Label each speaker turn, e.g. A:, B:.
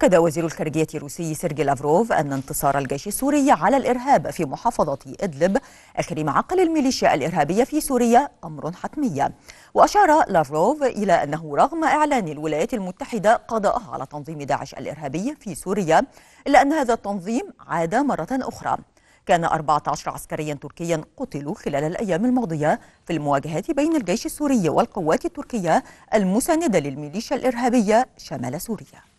A: أكد وزير الخارجية الروسي سيرجي لافروف أن انتصار الجيش السوري على الإرهاب في محافظة إدلب آخر معقل الميليشيا الإرهابية في سوريا أمر حتمي وأشار لافروف إلى أنه رغم إعلان الولايات المتحدة قضاءها على تنظيم داعش الإرهابي في سوريا إلا أن هذا التنظيم عاد مرة أخرى كان 14 عسكريا تركيا قتلوا خلال الأيام الماضية في المواجهات بين الجيش السوري والقوات التركية المساندة للميليشيا الإرهابية شمال سوريا